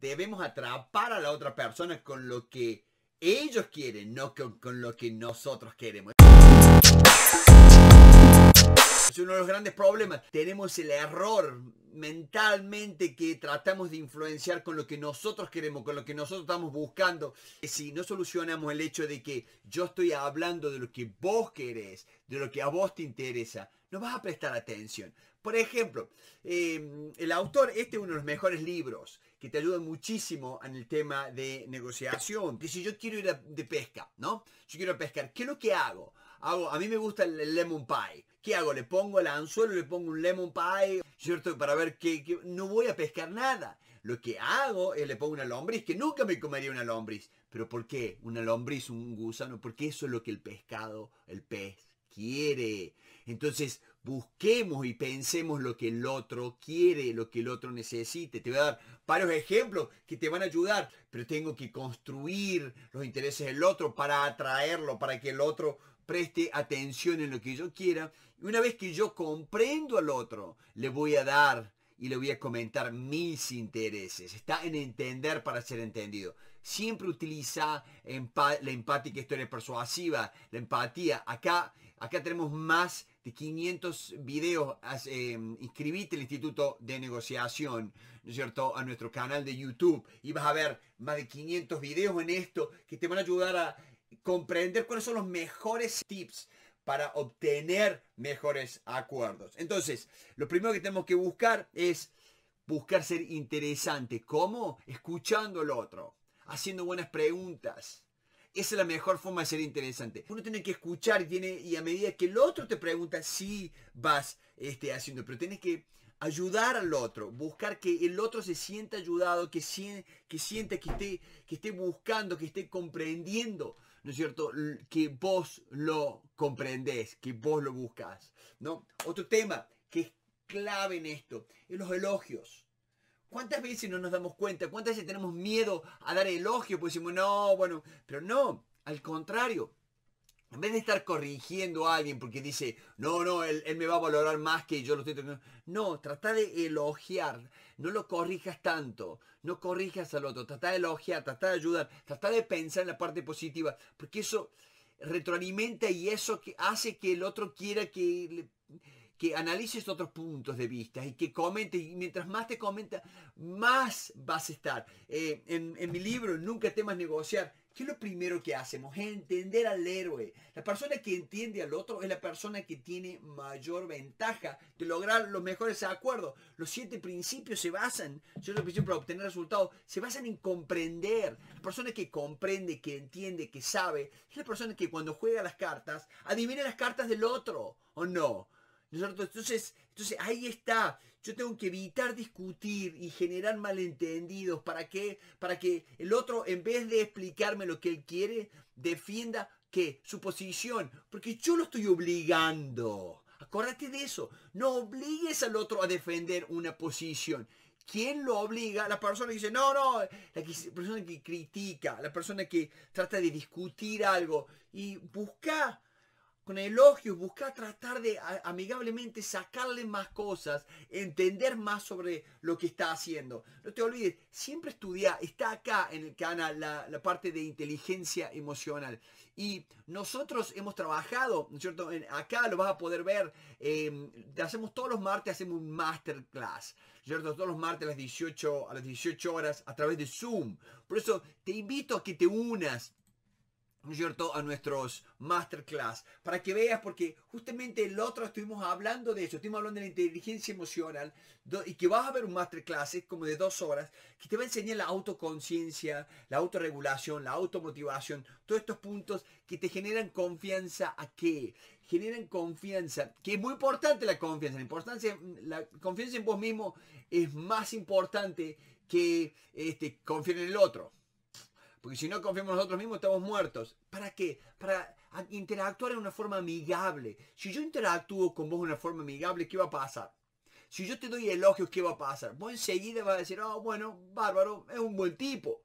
debemos atrapar a la otra persona con lo que ellos quieren, no con, lo que nosotros queremos. Es uno de los grandes problemas. Tenemos el error mentalmente que tratamos de influenciar con lo que nosotros queremos, con lo que nosotros estamos buscando. Si no solucionamos el hecho de que yo estoy hablando de lo que vos querés, de lo que a vos te interesa, no vas a prestar atención. Por ejemplo, eh, el autor, este es uno de los mejores libros, que te ayuda muchísimo en el tema de negociación. Que si yo quiero ir de pesca, ¿no? Yo quiero pescar, ¿qué es lo que hago? Hago, a mí me gusta el lemon pie. ¿Qué hago? ¿Le pongo el anzuelo? ¿Le pongo un lemon pie? ¿Cierto? Para ver que, que no voy a pescar nada. Lo que hago es le pongo una lombriz, que nunca me comería una lombriz. ¿Pero por qué? Una lombriz, un gusano, porque eso es lo que el pescado, el pez, quiere. Entonces, Busquemos y pensemos lo que el otro quiere, lo que el otro necesite. Te voy a dar varios ejemplos que te van a ayudar, pero tengo que construir los intereses del otro para atraerlo, para que el otro preste atención en lo que yo quiera. una vez que yo comprendo al otro, le voy a dar y le voy a comentar mis intereses. Está en entender para ser entendido. Siempre utiliza la empática historia persuasiva, la empatía. Acá, acá tenemos más 500 videos, eh, inscribite al Instituto de Negociación, ¿no es cierto?, a nuestro canal de YouTube y vas a ver más de 500 videos en esto que te van a ayudar a comprender cuáles son los mejores tips para obtener mejores acuerdos. Entonces, lo primero que tenemos que buscar es buscar ser interesante. ¿Cómo? Escuchando al otro, haciendo buenas preguntas, esa es la mejor forma de ser interesante. Uno tiene que escuchar y, tiene, y a medida que el otro te pregunta, sí vas este, haciendo, pero tienes que ayudar al otro, buscar que el otro se sienta ayudado, que, que sienta que esté, que esté buscando, que esté comprendiendo, ¿no es cierto? Que vos lo comprendés, que vos lo buscas, ¿no? Otro tema que es clave en esto, es los elogios. ¿Cuántas veces no nos damos cuenta? ¿Cuántas veces tenemos miedo a dar elogio? Pues decimos, no, bueno, pero no, al contrario. En vez de estar corrigiendo a alguien porque dice, no, no, él, me va a valorar más que yo lo estoy teniendo. No, trata de elogiar. No lo corrijas tanto. No corrijas al otro. Trata de elogiar, trata de ayudar. Trata de pensar en la parte positiva. Porque eso retroalimenta y eso hace que el otro quiera que que analices otros puntos de vista y que comentes. Y mientras más te comenta, más vas a estar. Eh, en, mi libro, Nunca temas negociar, ¿Qué es lo primero que hacemos? Entender al héroe. La persona que entiende al otro es la persona que tiene mayor ventaja de lograr los mejores acuerdos. Los siete principios se basan, yo los principios para obtener resultados, se basan en comprender. La persona que comprende, que entiende, que sabe, es la persona que cuando juega las cartas, adivina las cartas del otro, ¿o no? Entonces, ahí está. Yo tengo que evitar discutir y generar malentendidos. ¿Para Para que el otro, en vez de explicarme lo que él quiere, defienda que su posición. Porque yo lo estoy obligando. Acuérdate de eso. No obligues al otro a defender una posición. ¿Quién lo obliga? La persona que dice, no, no, la persona que critica, la persona que trata de discutir algo. Y busca con elogios, buscar tratar de amigablemente sacarle más cosas, entender más sobre lo que está haciendo. No te olvides, siempre estudia, está acá en el canal la, parte de inteligencia emocional. Y nosotros hemos trabajado, cierto? acá lo vas a poder ver, em, hacemos todos los martes, hacemos un masterclass, ¿cierto? Todos los martes a las 18, a las 18 horas a través de Zoom. Por eso te invito a que te unas cierto?, a nuestros masterclass, para que veas, porque justamente el otro estuvimos hablando de eso, estuvimos hablando de la inteligencia emocional, y que vas a ver un masterclass es como de dos horas, que te va a enseñar la autoconciencia, la autorregulación, la automotivación, todos estos puntos que te generan confianza a qué, generan confianza, que es muy importante la confianza, la, importancia, la confianza en vos mismo es más importante que este, confiar en el otro. Porque si no confiamos nosotros mismos, estamos muertos. ¿Para qué? Para interactuar de una forma amigable. Si yo interactúo con vos de una forma amigable, ¿qué va a pasar? Si yo te doy elogios, ¿qué va a pasar? Vos enseguida vas a decir, oh, bueno, bárbaro, es un buen tipo.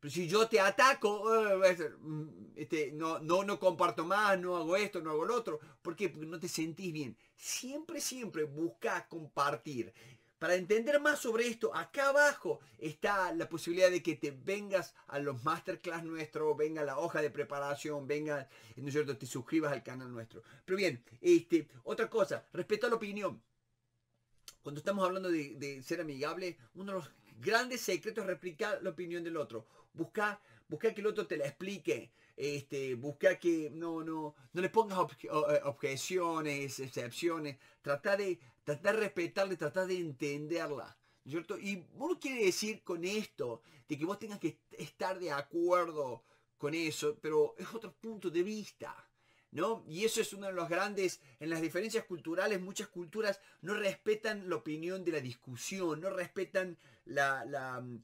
Pero si yo te ataco, eh, mm, este, no, no, no comparto más, no hago esto, no hago lo otro. ¿Por qué? Porque no te sentís bien. Siempre, siempre busca compartir. Para entender más sobre esto, acá abajo está la posibilidad de que te vengas a los masterclass nuestros, venga la hoja de preparación, venga, ¿no es cierto?, te suscribas al canal nuestro. Pero bien, este, otra cosa, respeto a la opinión. Cuando estamos hablando de, ser amigable, uno de los grandes secretos es replicar la opinión del otro. Buscar busca que el otro te la explique, este, busca que no, no, no le pongas eh, objeciones, excepciones, tratar de Tratar de respetarla, tratar de entenderla. cierto? Y vos no quiere decir con esto de que vos tengas que estar de acuerdo con eso, pero es otro punto de vista. ¿No? Y eso es uno de los grandes, en las diferencias culturales, muchas culturas no respetan la opinión de la discusión, no respetan mm,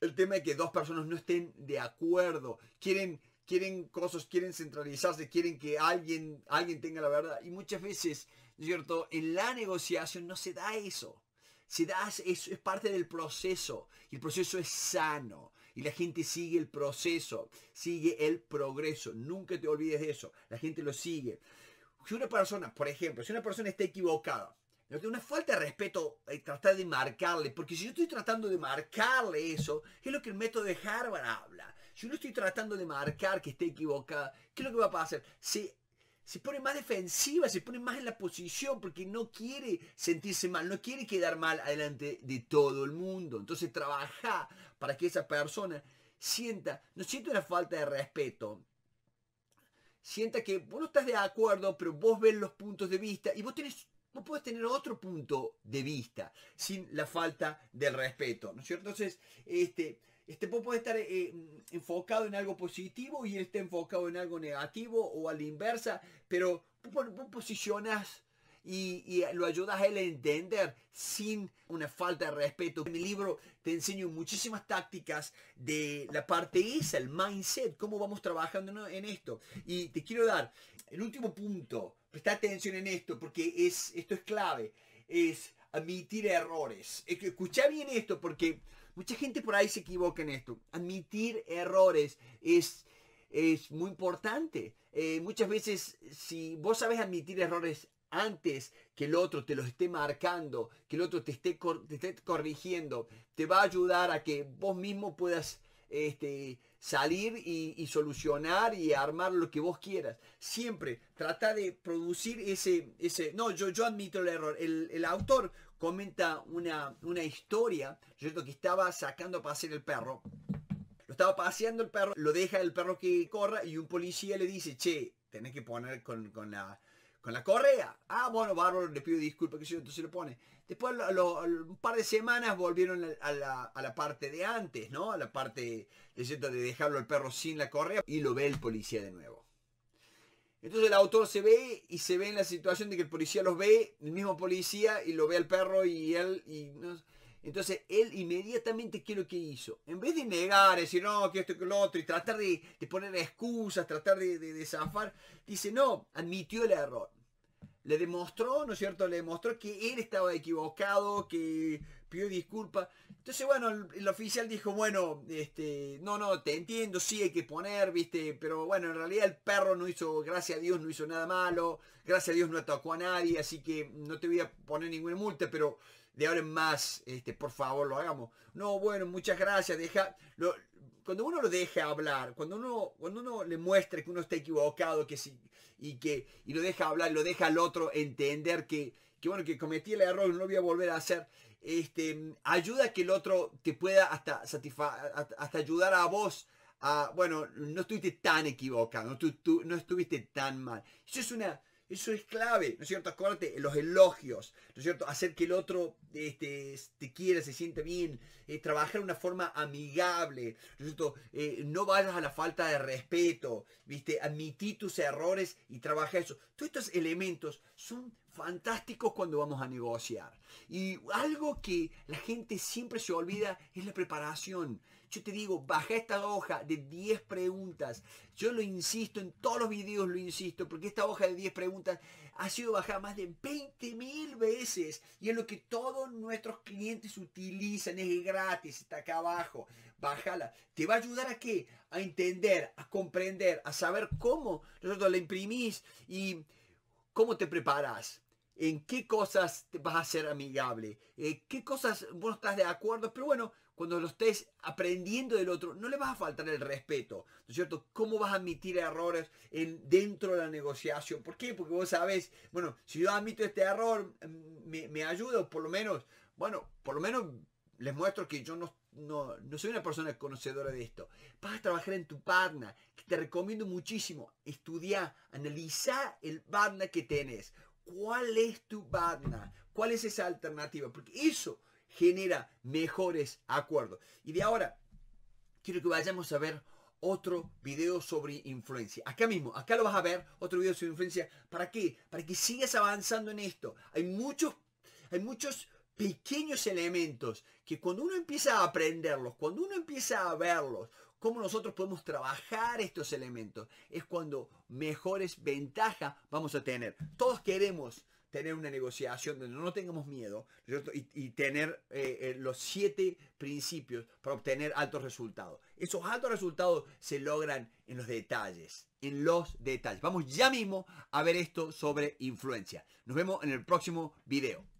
el tema de que dos personas no estén de acuerdo, quieren, quieren cosas, quieren centralizarse, quieren que alguien, alguien tenga la verdad. Y muchas veces cierto? En la negociación no se da eso. Se da, eso es parte del proceso. Y el proceso es sano. Y la gente sigue el proceso, sigue el progreso. Nunca te olvides de eso. La gente lo sigue. Si una persona, por ejemplo, si una persona está equivocada, una falta de respeto eh, tratar de marcarle, porque si yo estoy tratando de marcarle eso, es lo que el método de Harvard habla. Si yo no estoy tratando de marcar que esté equivocada, ¿qué es lo que va a pasar? se pone más defensiva, se pone más en la posición porque no quiere sentirse mal, no quiere quedar mal adelante de todo el mundo. Entonces trabaja para que esa persona sienta, no sienta una falta de respeto, sienta que vos no estás de acuerdo, pero vos ves los puntos de vista y vos tenés vos podés tener otro punto de vista sin la falta del respeto, ¿no es cierto? Entonces, este, este puede estar eh, enfocado en algo positivo y él está enfocado en algo negativo o a la inversa, pero vos posicionas y, lo ayudas a él a entender sin una falta de respeto. En mi libro te enseño muchísimas tácticas de la parte esa, el mindset, cómo vamos trabajando en esto. Y te quiero dar el último punto, presta atención en esto porque es, esto es clave, es admitir errores. Escucha bien esto porque Mucha gente por ahí se equivoca en esto. Admitir errores es, es muy importante. Eh, muchas veces, si vos sabes admitir errores antes que el otro te los esté marcando, que el otro te esté, te esté corrigiendo, te va a ayudar a que vos mismo puedas este, salir y, y, solucionar y armar lo que vos quieras. Siempre trata de producir ese, ese no, yo, yo admito el error. El, el autor comenta una, una historia, ¿cierto? Que estaba sacando a pasear el perro. Lo estaba paseando el perro, lo deja el perro que corra y un policía le dice, che, tenés que poner con, la, con la correa. Ah, bueno, bárbaro, le pido disculpas, que yo, entonces lo pone. Después, un par de semanas volvieron a la, parte de antes, ¿no? A la parte, de, de dejarlo al perro sin la correa y lo ve el policía de nuevo. Entonces el autor se ve y se ve en la situación de que el policía los ve, el mismo policía, y lo ve al perro y él... Y, no, entonces él inmediatamente, ¿qué es lo que hizo? En vez de negar, decir, no, que esto, que lo otro, y tratar de, poner excusas, tratar de, de, de zafar, dice, no, admitió el error le demostró, ¿no es cierto? Le demostró que él estaba equivocado, que pidió disculpas. Entonces, bueno, el, oficial dijo, bueno, este, no, no, te entiendo, sí hay que poner, viste, pero bueno, en realidad el perro no hizo, gracias a Dios, no hizo nada malo, gracias a Dios no atacó a nadie, así que no te voy a poner ninguna multa, pero de ahora en más, este, por favor, lo hagamos. No, bueno, muchas gracias, deja, lo, cuando uno lo deja hablar, cuando uno, cuando uno le muestra que uno está equivocado que y, que, lo deja hablar, lo deja al otro entender que, que bueno, que cometí el error, y no lo voy a volver a hacer, este, ayuda a que el otro te pueda hasta, hasta ayudar a vos a, bueno, no estuviste tan equivocado, no, no estuviste tan mal. Eso es una, eso es clave, ¿no es cierto? Acuérdate, los elogios, ¿no es cierto? Hacer que el otro este, te quiera, se siente bien, eh, trabajar de una forma amigable, ¿no es cierto? Eh, no vayas a la falta de respeto, ¿viste? Admitir tus errores y trabajar eso. Todos estos elementos son fantásticos cuando vamos a negociar. Y algo que la gente siempre se olvida es la preparación. Yo te digo, baja esta hoja de 10 preguntas. Yo lo insisto, en todos los videos lo insisto, porque esta hoja de 10 preguntas ha sido bajada más de 20 mil veces y es lo que todos nuestros clientes utilizan, es gratis, está acá abajo. Bájala. ¿Te va a ayudar a qué? A entender, a comprender, a saber cómo nosotros la imprimís y cómo te preparas en qué cosas vas a ser amigable, eh, qué cosas vos estás de acuerdo, pero bueno, cuando lo estés aprendiendo del otro, no le vas a faltar el respeto, ¿no es cierto? ¿Cómo vas a admitir errores en, dentro de la negociación? ¿Por qué? Porque vos sabés, bueno, si yo admito este error, mm, me, ayuda o por lo menos, bueno, por lo menos les muestro que yo no, no, no, soy una persona conocedora de esto. Vas a trabajar en tu partner, te recomiendo muchísimo. estudiar, analizar el partner que tenés. ¿Cuál es tu banda? ¿Cuál es esa alternativa? Porque eso genera mejores acuerdos. Y de ahora, quiero que vayamos a ver otro video sobre influencia. Acá mismo, acá lo vas a ver, otro video sobre influencia. ¿Para qué? Para que sigas avanzando en esto. Hay muchos, hay muchos pequeños elementos que cuando uno empieza a aprenderlos, cuando uno empieza a verlos, cómo nosotros podemos trabajar estos elementos. Es cuando mejores ventajas vamos a tener. Todos queremos tener una negociación donde no tengamos miedo y, tener eh, eh, los siete principios para obtener altos resultados. Esos altos resultados se logran en los detalles, en los detalles. Vamos ya mismo a ver esto sobre influencia. Nos vemos en el próximo video.